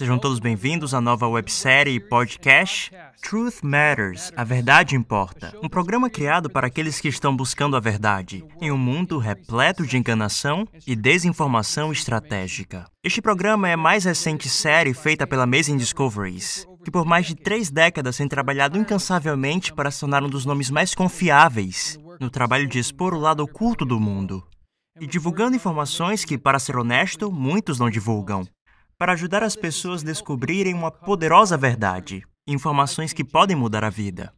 Sejam todos bem-vindos à nova websérie e podcast Truth Matters, A Verdade Importa, um programa criado para aqueles que estão buscando a verdade em um mundo repleto de enganação e desinformação estratégica. Este programa é a mais recente série feita pela Amazing Discoveries, que por mais de três décadas tem trabalhado incansavelmente para se tornar um dos nomes mais confiáveis no trabalho de expor o lado oculto do mundo e divulgando informações que, para ser honesto, muitos não divulgam para ajudar as pessoas a descobrirem uma poderosa verdade, informações que podem mudar a vida.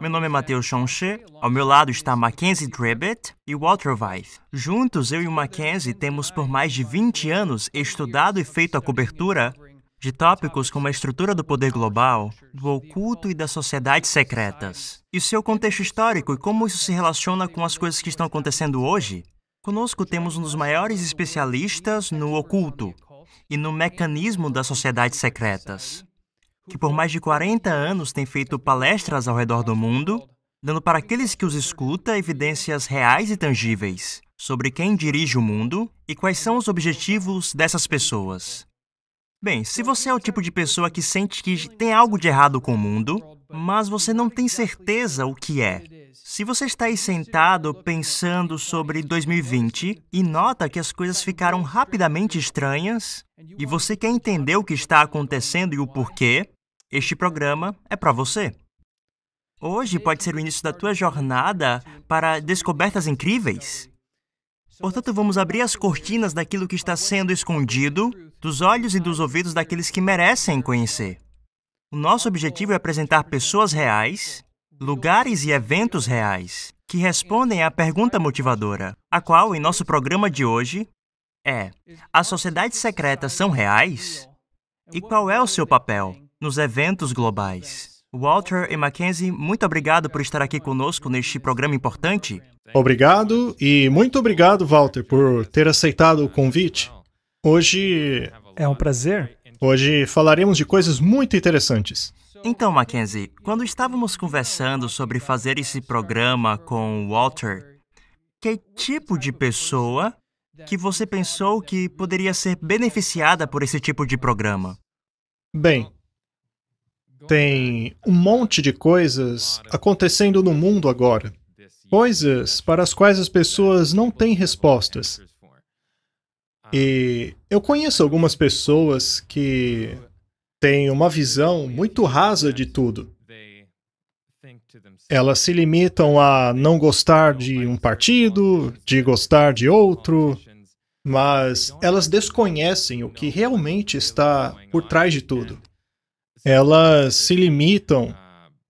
Meu nome é Matheus Chonche, ao meu lado está Mackenzie Tribbett e Walter Weiss. Juntos, eu e o Mackenzie temos por mais de 20 anos estudado e feito a cobertura de tópicos como a estrutura do poder global, do oculto e das sociedades secretas, e seu contexto histórico e como isso se relaciona com as coisas que estão acontecendo hoje. Conosco temos um dos maiores especialistas no oculto, e no mecanismo das sociedades secretas, que por mais de 40 anos tem feito palestras ao redor do mundo, dando para aqueles que os escuta evidências reais e tangíveis sobre quem dirige o mundo e quais são os objetivos dessas pessoas. Bem, se você é o tipo de pessoa que sente que tem algo de errado com o mundo, mas você não tem certeza o que é. Se você está aí sentado pensando sobre 2020 e nota que as coisas ficaram rapidamente estranhas e você quer entender o que está acontecendo e o porquê, este programa é para você. Hoje pode ser o início da tua jornada para descobertas incríveis. Portanto, vamos abrir as cortinas daquilo que está sendo escondido dos olhos e dos ouvidos daqueles que merecem conhecer. O nosso objetivo é apresentar pessoas reais, lugares e eventos reais que respondem à pergunta motivadora, a qual, em nosso programa de hoje, é: as sociedades secretas são reais? E qual é o seu papel nos eventos globais? Walter e Mackenzie, muito obrigado por estar aqui conosco neste programa importante. Obrigado e muito obrigado, Walter, por ter aceitado o convite. Hoje. É um prazer Hoje falaremos de coisas muito interessantes. Então, Mackenzie, quando estávamos conversando sobre fazer esse programa com o Walter, que tipo de pessoa que você pensou que poderia ser beneficiada por esse tipo de programa? Bem, tem um monte de coisas acontecendo no mundo agora. Coisas para as quais as pessoas não têm respostas. E eu conheço algumas pessoas que têm uma visão muito rasa de tudo. Elas se limitam a não gostar de um partido, de gostar de outro, mas elas desconhecem o que realmente está por trás de tudo. Elas se limitam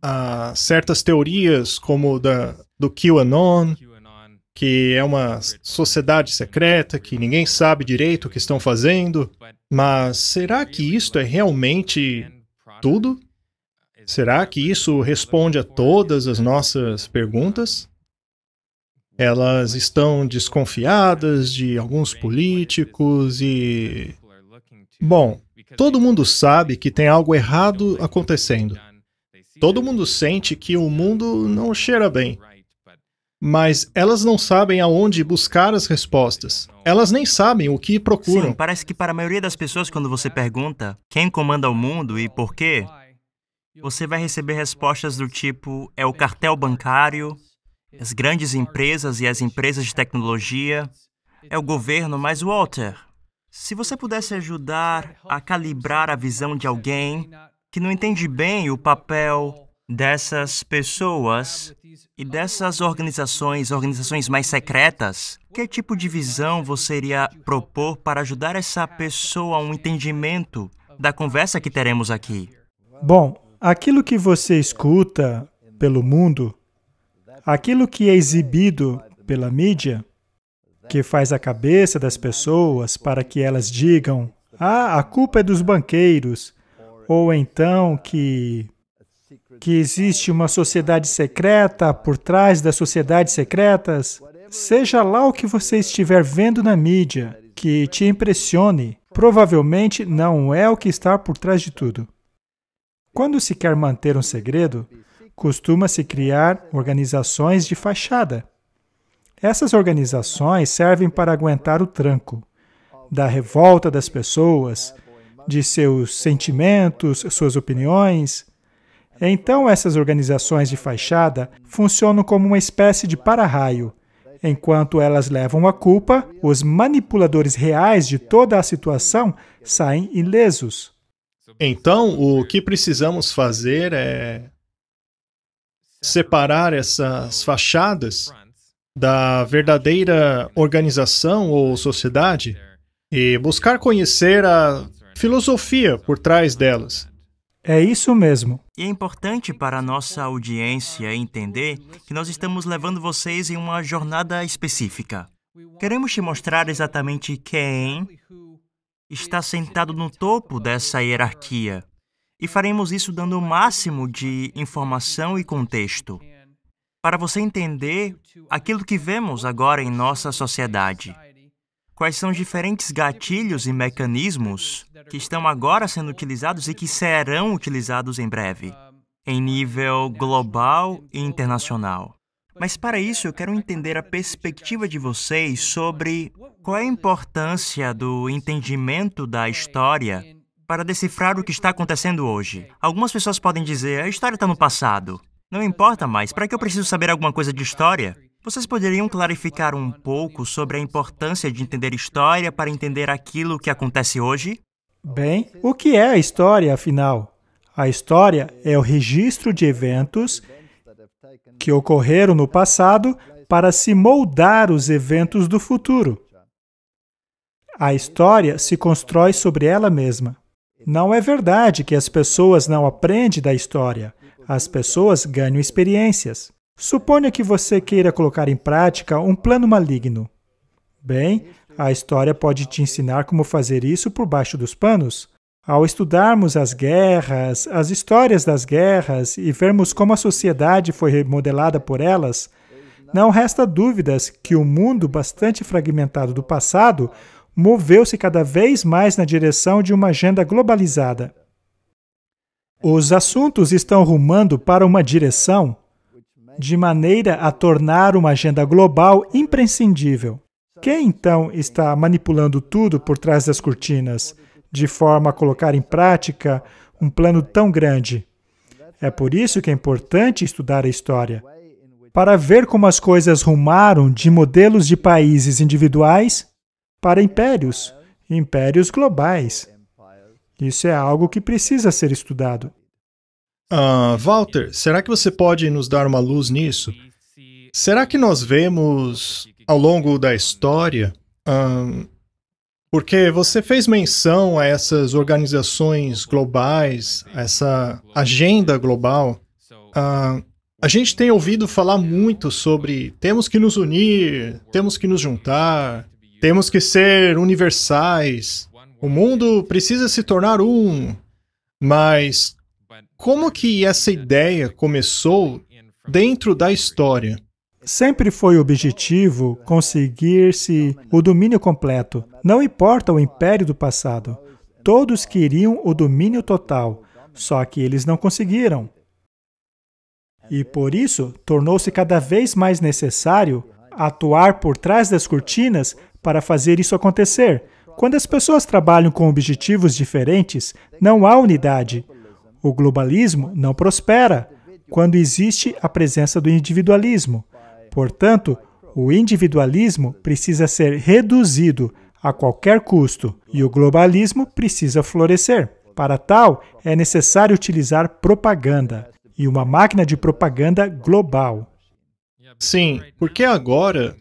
a certas teorias como da do QAnon que é uma sociedade secreta, que ninguém sabe direito o que estão fazendo. Mas será que isto é realmente tudo? Será que isso responde a todas as nossas perguntas? Elas estão desconfiadas de alguns políticos e. Bom, todo mundo sabe que tem algo errado acontecendo. Todo mundo sente que o mundo não cheira bem mas elas não sabem aonde buscar as respostas. Elas nem sabem o que procuram. Sim, parece que para a maioria das pessoas, quando você pergunta quem comanda o mundo e por quê, você vai receber respostas do tipo: é o cartel bancário, as grandes empresas e as empresas de tecnologia, é o governo, mas Walter, se você pudesse ajudar a calibrar a visão de alguém que não entende bem o papel dessas pessoas e dessas organizações, organizações mais secretas, que tipo de visão você iria propor para ajudar essa pessoa a um entendimento da conversa que teremos aqui? Bom, aquilo que você escuta pelo mundo, aquilo que é exibido pela mídia, que faz a cabeça das pessoas para que elas digam: ah, a culpa é dos banqueiros, ou então que que existe uma sociedade secreta por trás das sociedades secretas, seja lá o que você estiver vendo na mídia que te impressione, provavelmente não é o que está por trás de tudo. Quando se quer manter um segredo, costuma-se criar organizações de fachada. Essas organizações servem para aguentar o tranco da revolta das pessoas, de seus sentimentos, suas opiniões, então, essas organizações de fachada funcionam como uma espécie de para-raio. Enquanto elas levam a culpa, os manipuladores reais de toda a situação saem ilesos. Então, o que precisamos fazer é separar essas fachadas da verdadeira organização ou sociedade e buscar conhecer a filosofia por trás delas. É isso mesmo. E é importante para a nossa audiência entender que nós estamos levando vocês em uma jornada específica. Queremos te mostrar exatamente quem está sentado no topo dessa hierarquia. E faremos isso dando o máximo de informação e contexto para você entender aquilo que vemos agora em nossa sociedade. Quais são os diferentes gatilhos e mecanismos que estão agora sendo utilizados e que serão utilizados em breve, em nível global e internacional? Mas para isso, eu quero entender a perspectiva de vocês sobre qual é a importância do entendimento da história para decifrar o que está acontecendo hoje. Algumas pessoas podem dizer, a história está no passado. Não importa mais, para que eu preciso saber alguma coisa de história? Vocês poderiam clarificar um pouco sobre a importância de entender história para entender aquilo que acontece hoje? Bem, o que é a história, afinal? A história é o registro de eventos que ocorreram no passado para se moldar os eventos do futuro. A história se constrói sobre ela mesma. Não é verdade que as pessoas não aprendem da história. As pessoas ganham experiências. Suponha que você queira colocar em prática um plano maligno. Bem, a história pode te ensinar como fazer isso por baixo dos panos. Ao estudarmos as guerras, as histórias das guerras e vermos como a sociedade foi remodelada por elas, não resta dúvidas que o mundo bastante fragmentado do passado moveu-se cada vez mais na direção de uma agenda globalizada. Os assuntos estão rumando para uma direção né? de maneira a tornar uma agenda global imprescindível. Quem então está manipulando tudo por trás das cortinas, de forma a colocar em prática um plano tão grande? É por isso que é importante estudar a história para ver como as coisas rumaram de modelos de países individuais para impérios, impérios globais. Isso é algo que precisa ser estudado. Ah, Walter, será que você pode nos dar uma luz nisso? Será que nós vemos ao longo da história? Ah, porque você fez menção a essas organizações globais, a essa agenda global. Ah, a gente tem ouvido falar muito sobre temos que nos unir, temos que nos juntar, temos que ser universais, o mundo precisa se tornar um. Mas como que essa ideia começou dentro da história? Sempre foi o objetivo conseguir-se o domínio completo. Não importa o império do passado. Todos queriam o domínio total, só que eles não conseguiram. E por isso, tornou-se cada vez mais necessário atuar por trás das cortinas para fazer isso acontecer. Quando as pessoas trabalham com objetivos diferentes, não há unidade. O globalismo não prospera quando existe a presença do individualismo. Portanto, o individualismo precisa ser reduzido a qualquer custo e o globalismo precisa florescer. Para tal, é necessário utilizar propaganda e uma máquina de propaganda global. Sim, porque agora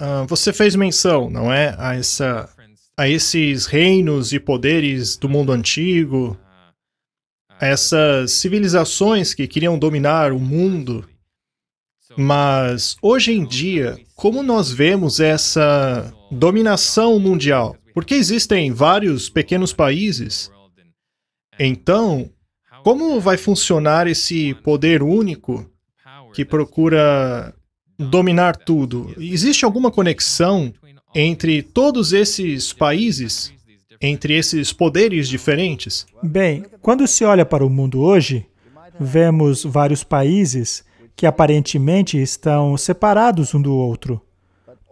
uh, você fez menção, não é, a, essa, a esses reinos e poderes do mundo antigo, essas civilizações que queriam dominar o mundo. Mas hoje em dia, como nós vemos essa dominação mundial? Porque existem vários pequenos países. Então, como vai funcionar esse poder único que procura dominar tudo? Existe alguma conexão entre todos esses países? entre esses poderes diferentes? Bem, quando se olha para o mundo hoje, vemos vários países que aparentemente estão separados um do outro.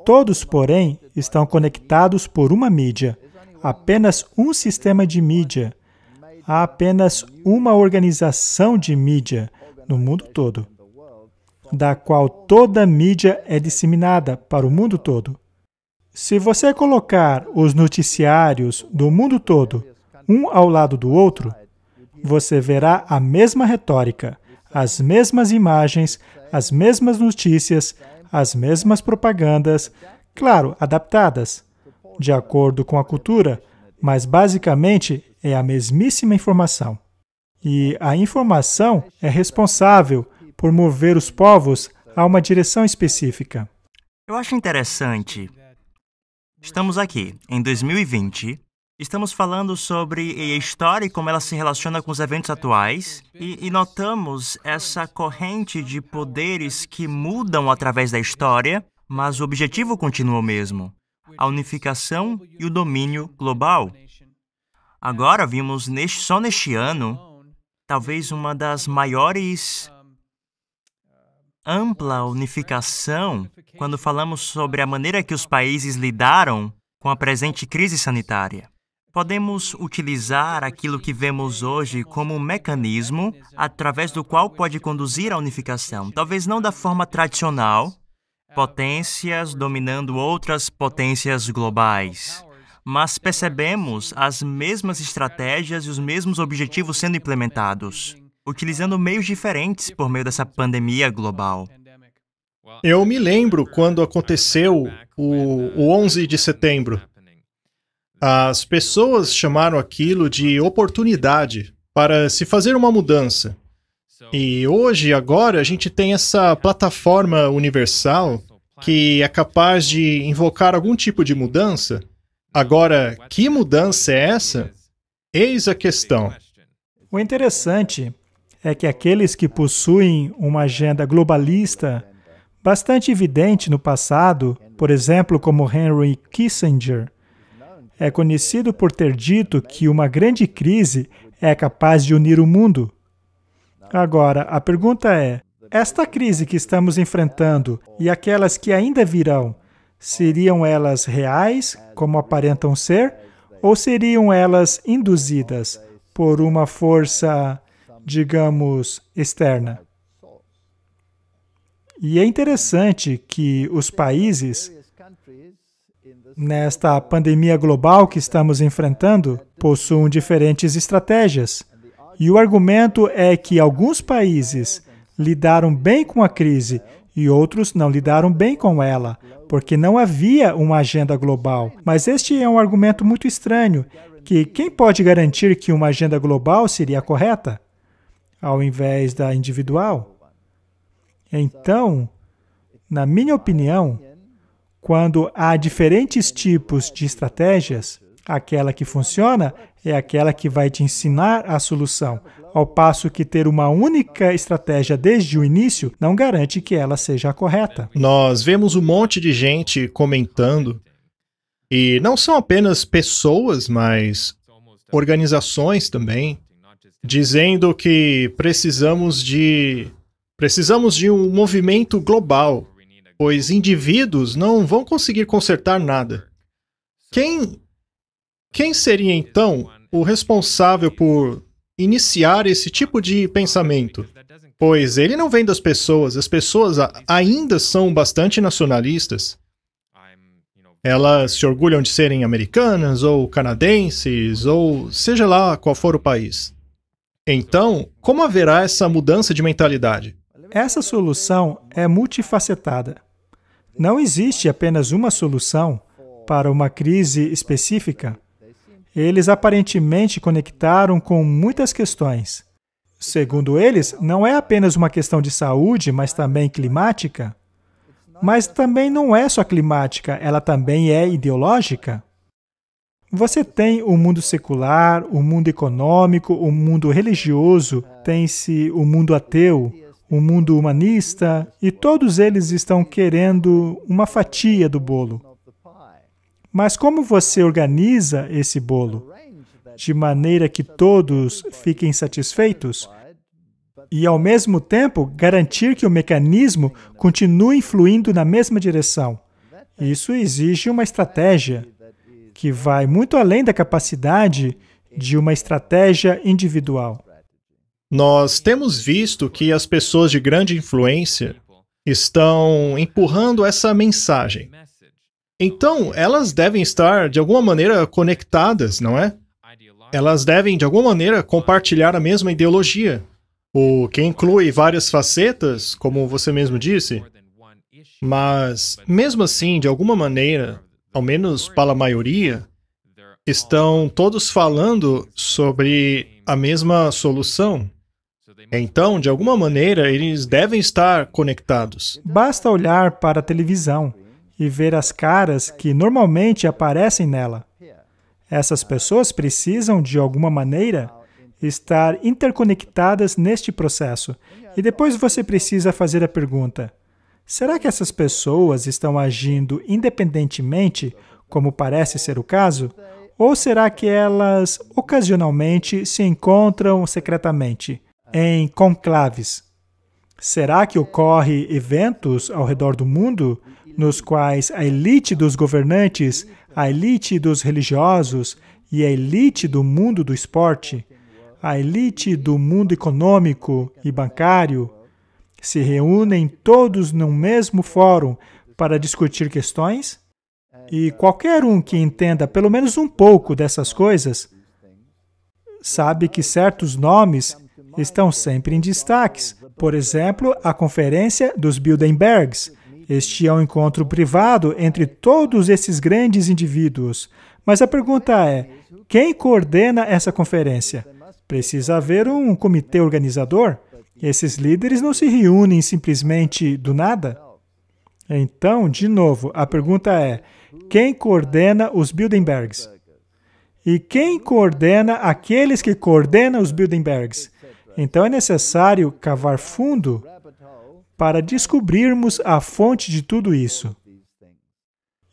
Todos, porém, estão conectados por uma mídia, apenas um sistema de mídia, há apenas uma organização de mídia no mundo todo, da qual toda mídia é disseminada para o mundo todo. Se você colocar os noticiários do mundo todo um ao lado do outro, você verá a mesma retórica, as mesmas imagens, as mesmas notícias, as mesmas propagandas, claro, adaptadas, de acordo com a cultura, mas basicamente é a mesmíssima informação. E a informação é responsável por mover os povos a uma direção específica. Eu acho interessante Estamos aqui em 2020. Estamos falando sobre a história e como ela se relaciona com os eventos atuais e, e notamos essa corrente de poderes que mudam através da história, mas o objetivo continua o mesmo: a unificação e o domínio global. Agora vimos neste, só neste ano talvez uma das maiores ampla unificação quando falamos sobre a maneira que os países lidaram com a presente crise sanitária. Podemos utilizar aquilo que vemos hoje como um mecanismo através do qual pode conduzir à unificação, talvez não da forma tradicional, potências dominando outras potências globais. Mas percebemos as mesmas estratégias e os mesmos objetivos sendo implementados utilizando meios diferentes por meio dessa pandemia global. Eu me lembro quando aconteceu o 11 de setembro. As pessoas chamaram aquilo de oportunidade para se fazer uma mudança. E hoje, agora, a gente tem essa plataforma universal que é capaz de invocar algum tipo de mudança. Agora, que mudança é essa? Eis a questão. O interessante é que aqueles que possuem uma agenda globalista bastante evidente no passado, por exemplo, como Henry Kissinger, é conhecido por ter dito que uma grande crise é capaz de unir o mundo. Agora, a pergunta é: esta crise que estamos enfrentando e aquelas que ainda virão, seriam elas reais, como aparentam ser, ou seriam elas induzidas por uma força digamos, externa. E é interessante que os países, nesta pandemia global que estamos enfrentando, possuam diferentes estratégias. E o argumento é que alguns países lidaram bem com a crise e outros não lidaram bem com ela, porque não havia uma agenda global. Mas este é um argumento muito estranho, que quem pode garantir que uma agenda global seria correta? ao invés da individual. Então, na minha opinião, quando há diferentes tipos de estratégias, aquela que funciona é aquela que vai te ensinar a solução, ao passo que ter uma única estratégia desde o início não garante que ela seja a correta. Nós vemos um monte de gente comentando, e não são apenas pessoas, mas organizações também, dizendo que precisamos de precisamos de um movimento global, pois indivíduos não vão conseguir consertar nada. Quem quem seria então o responsável por iniciar esse tipo de pensamento? Pois ele não vem das pessoas, as pessoas ainda são bastante nacionalistas. Elas se orgulham de serem americanas ou canadenses ou seja lá qual for o país. Então, como haverá essa mudança de mentalidade? Essa solução é multifacetada. Não existe apenas uma solução para uma crise específica. Eles aparentemente conectaram com muitas questões. Segundo eles, não é apenas uma questão de saúde, mas também climática. Mas também não é só climática, ela também é ideológica. Você tem o mundo secular, o mundo econômico, o mundo religioso, tem-se o mundo ateu, o mundo humanista, e todos eles estão querendo uma fatia do bolo. Mas como você organiza esse bolo de maneira que todos fiquem satisfeitos e, ao mesmo tempo, garantir que o mecanismo continue fluindo na mesma direção? Isso exige uma estratégia que vai muito além da capacidade de uma estratégia individual. Nós temos visto que as pessoas de grande influência estão empurrando essa mensagem. Então, elas devem estar, de alguma maneira, conectadas, não é? Elas devem, de alguma maneira, compartilhar a mesma ideologia, o que inclui várias facetas, como você mesmo disse. Mas, mesmo assim, de alguma maneira, ao menos para a maioria, estão todos falando sobre a mesma solução. Então, de alguma maneira, eles devem estar conectados. Basta olhar para a televisão e ver as caras que normalmente aparecem nela. Essas pessoas precisam, de alguma maneira, estar interconectadas neste processo. E depois você precisa fazer a pergunta: Será que essas pessoas estão agindo independentemente, como parece ser o caso? Ou será que elas ocasionalmente se encontram secretamente, em conclaves? Será que ocorre eventos ao redor do mundo nos quais a elite dos governantes, a elite dos religiosos e a elite do mundo do esporte, a elite do mundo econômico e bancário, se reúnem todos num mesmo fórum para discutir questões, e qualquer um que entenda pelo menos um pouco dessas coisas sabe que certos nomes estão sempre em destaques. Por exemplo, a Conferência dos Bilderbergs. Este é um encontro privado entre todos esses grandes indivíduos. Mas a pergunta é: quem coordena essa conferência? Precisa haver um comitê organizador? Esses líderes não se reúnem simplesmente do nada. Então, de novo, a pergunta é: quem coordena os Bilderbergs? E quem coordena aqueles que coordenam os Bilderbergs? Então é necessário cavar fundo para descobrirmos a fonte de tudo isso.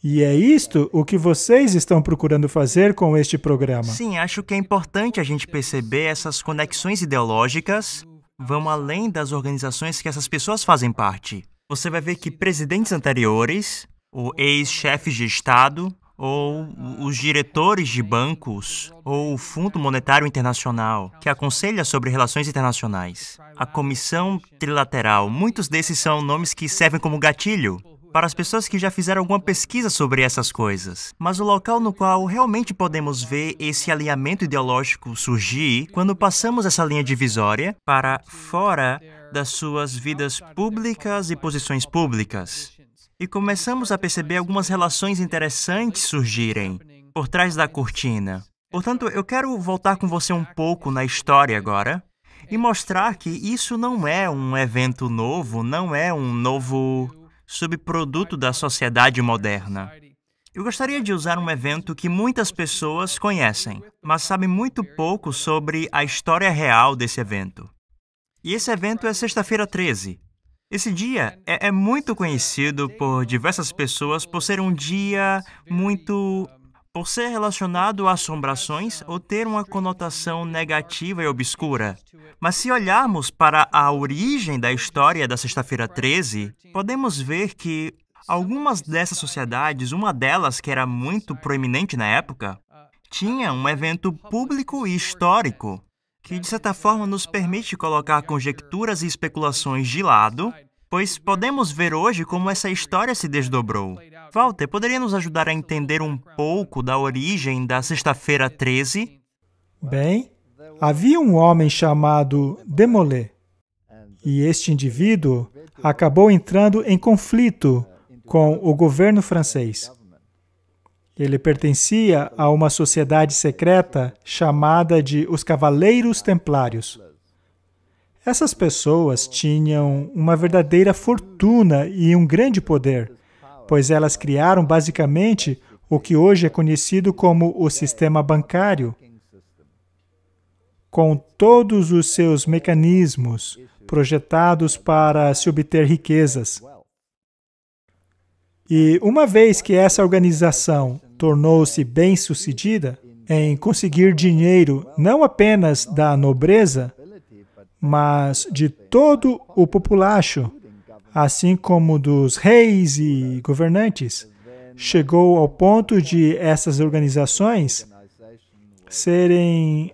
E é isto o que vocês estão procurando fazer com este programa. Sim, acho que é importante a gente perceber essas conexões ideológicas vão além das organizações que essas pessoas fazem parte. Você vai ver que presidentes anteriores, ou ex-chefes de Estado, ou os diretores de bancos, ou o Fundo Monetário Internacional, que aconselha sobre relações internacionais, a Comissão Trilateral, muitos desses são nomes que servem como gatilho para as pessoas que já fizeram alguma pesquisa sobre essas coisas. Mas o local no qual realmente podemos ver esse alinhamento ideológico surgir quando passamos essa linha divisória para fora das suas vidas públicas e posições públicas. E começamos a perceber algumas relações interessantes surgirem por trás da cortina. Portanto, eu quero voltar com você um pouco na história agora e mostrar que isso não é um evento novo, não é um novo subproduto da sociedade moderna. Eu gostaria de usar um evento que muitas pessoas conhecem, mas sabem muito pouco sobre a história real desse evento. E esse evento é sexta-feira 13. Esse dia é, é muito conhecido por diversas pessoas por ser um dia muito por ser relacionado a assombrações ou ter uma conotação negativa e obscura. Mas se olharmos para a origem da história da Sexta-feira 13, podemos ver que algumas dessas sociedades, uma delas que era muito proeminente na época, tinha um evento público e histórico que, de certa forma, nos permite colocar conjecturas e especulações de lado pois podemos ver hoje como essa história se desdobrou. Walter, poderia nos ajudar a entender um pouco da origem da Sexta-feira 13? Bem, havia um homem chamado Demolé, e este indivíduo acabou entrando em conflito com o governo francês. Ele pertencia a uma sociedade secreta chamada de os Cavaleiros Templários. Essas pessoas tinham uma verdadeira fortuna e um grande poder, pois elas criaram basicamente o que hoje é conhecido como o sistema bancário, com todos os seus mecanismos projetados para se obter riquezas. E uma vez que essa organização tornou-se bem-sucedida em conseguir dinheiro não apenas da nobreza, mas de todo o populacho, assim como dos reis e governantes, chegou ao ponto de essas organizações serem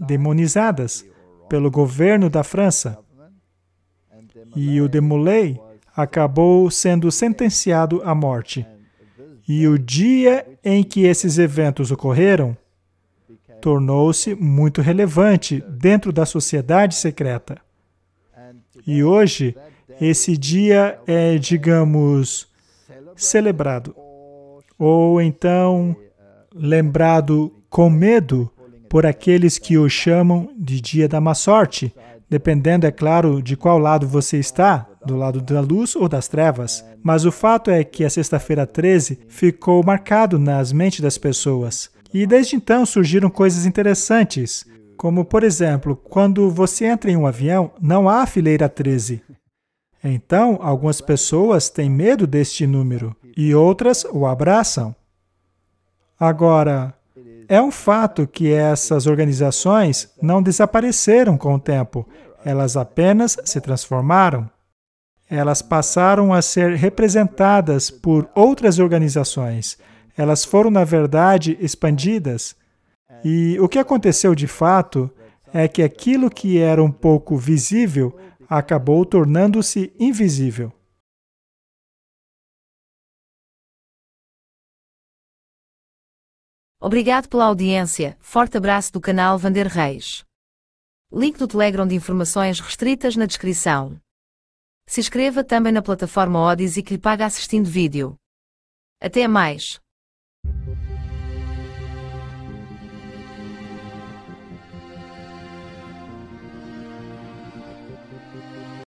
demonizadas pelo governo da França. E o Demolay acabou sendo sentenciado à morte. E o dia em que esses eventos ocorreram, tornou-se muito relevante dentro da sociedade secreta. E hoje, esse dia é, digamos, celebrado, ou então lembrado com medo por aqueles que o chamam de dia da má sorte, dependendo, é claro, de qual lado você está, do lado da luz ou das trevas. Mas o fato é que a sexta-feira 13 ficou marcado nas mentes das pessoas. E desde então surgiram coisas interessantes, como por exemplo, quando você entra em um avião, não há fileira 13. Então, algumas pessoas têm medo deste número e outras o abraçam. Agora, é um fato que essas organizações não desapareceram com o tempo, elas apenas se transformaram. Elas passaram a ser representadas por outras organizações elas foram, na verdade, expandidas. E o que aconteceu de fato é que aquilo que era um pouco visível acabou tornando-se invisível. Obrigado pela audiência. Forte abraço do canal Vander Reis. Link do Telegram de informações restritas na descrição. Se inscreva também na plataforma Odis e que lhe paga assistindo vídeo. Até mais! Thank mm-hmm. you.